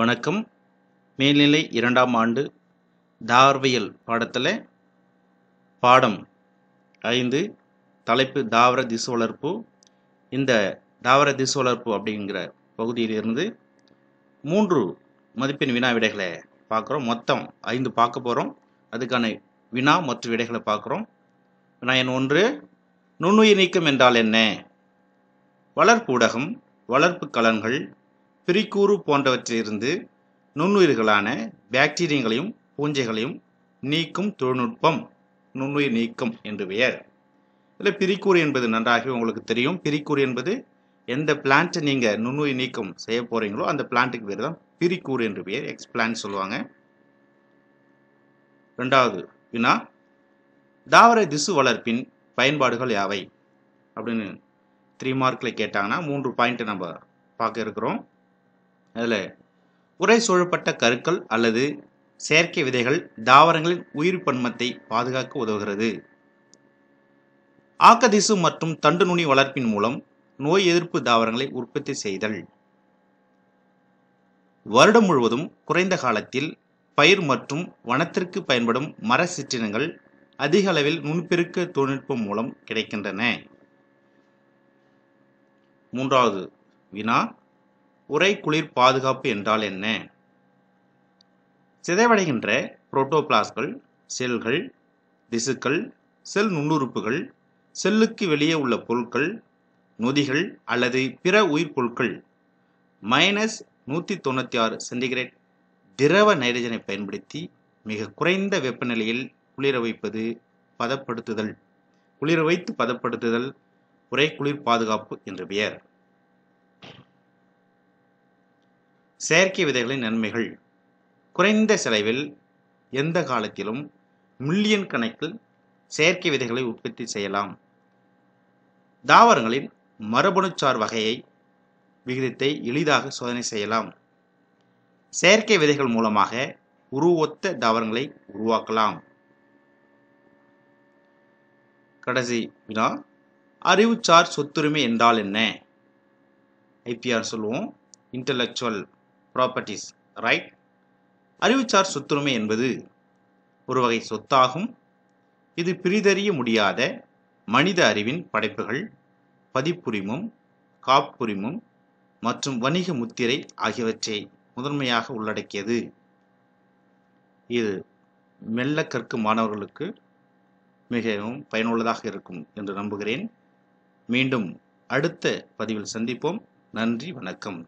வணக்கம் மேல்நிலை இரண்டாம் ஆண்டு தாவரவியல் பாடத்தில் பாடம் ஐந்து தலைப்பு தாவர திசு வளர்ப்பு இந்த தாவர திசு வளர்ப்பு அப்படிங்கிற பகுதியிலிருந்து மூன்று மதிப்பெண் வினா விடைகளை பார்க்குறோம் மொத்தம் ஐந்து பார்க்க போகிறோம் அதுக்கான வினா மற்றும் விடைகளை பார்க்குறோம் வினா எண் ஒன்று நுண்ணுயிர் நீக்கம் என்றால் என்ன வளர்ப்பு ஊடகம் வளர்ப்பு கலன்கள் பிரிக்கூறு போன்றவற்றிலிருந்து நுண்ணுயிர்களான பாக்டீரியங்களையும் பூஞ்சைகளையும் நீக்கும் தொழில்நுட்பம் நுண்ணுயிர் நீக்கம் என்று பெயர் இதில் பிரிக்கூறு என்பது நன்றாகவே உங்களுக்கு தெரியும் பிரிக்கூறு என்பது எந்த பிளான்ட்டை நீங்கள் நுண்ணுயிர் நீக்கம் செய்ய போகிறீங்களோ அந்த பிளான்ட்டுக்கு பேர் தான் பிரிக்கூறு என்று பெயர் எக்ஸ்பிளான் சொல்லுவாங்க ரெண்டாவது வினா தாவர திசு வளர்ப்பின் பயன்பாடுகள் யாவை அப்படின்னு த்ரீ மார்க்கில் கேட்டாங்கன்னா மூன்று பாயிண்ட்டை நம்ம பார்க்க இருக்கிறோம் அதில் உரை சூழப்பட்ட கருக்கள் அல்லது செயற்கை விதைகள் தாவரங்களின் உயிர் பன்மத்தை பாதுகாக்க உதவுகிறது ஆக்கதிசு மற்றும் தண்டு நுனி வளர்ப்பின் மூலம் நோய் எதிர்ப்பு தாவரங்களை உற்பத்தி செய்தல் வருடம் முழுவதும் குறைந்த காலத்தில் பயிர் மற்றும் வனத்திற்கு பயன்படும் மர சிற்றினங்கள் அதிக அளவில் நுண்பெருக்க தொழில்நுட்பம் மூலம் கிடைக்கின்றன மூன்றாவது வினா உரை குளிர் பாதுகாப்பு என்றால் என்ன சிதைவடைகின்ற புரோட்டோபிளாஸ்கள் செல்கள் திசுக்கள் செல் நுண்ணுறுப்புகள் செல்லுக்கு வெளியே உள்ள பொருட்கள் நொதிகள் அல்லது பிற உயிர் பொருட்கள் மைனஸ் நூற்றி தொண்ணூற்றி ஆறு சென்டிகிரேட் திரவ நைட்ரஜனை பயன்படுத்தி மிக குறைந்த வெப்பநிலையில் குளிர வைப்பது பதப்படுத்துதல் குளிர வைத்து பதப்படுத்துதல் உரை குளிர் பாதுகாப்பு என்று பெயர் செயற்கை விதைகளின் நன்மைகள் குறைந்த செலவில் எந்த காலத்திலும் மில்லியன் கணக்கில் செயற்கை விதைகளை உற்பத்தி செய்யலாம் தாவரங்களின் மரபணுச்சார் வகையை விகிதத்தை எளிதாக சோதனை செய்யலாம் செயற்கை விதைகள் மூலமாக உருவொத்த தாவரங்களை உருவாக்கலாம் கடைசி வினா அறிவுச்சார் சொத்துரிமை என்றால் என்ன ஐபிஆர் சொல்லுவோம் இன்டலெக்சுவல் ப்ராப்பர்ட்டிஸ் ரைட் அறிவுசார் சொத்துரிமை என்பது ஒரு வகை சொத்தாகும் இது பிரிதறிய முடியாத மனித அறிவின் படைப்புகள் பதிப்புரிமம் காப்புரிமம் மற்றும் வணிக முத்திரை ஆகியவற்றை முதன்மையாக உள்ளடக்கியது இது மெல்ல கற்கும் மாணவர்களுக்கு மிகவும் பயனுள்ளதாக இருக்கும் என்று நம்புகிறேன் மீண்டும் அடுத்த பதிவில் சந்திப்போம் நன்றி வணக்கம்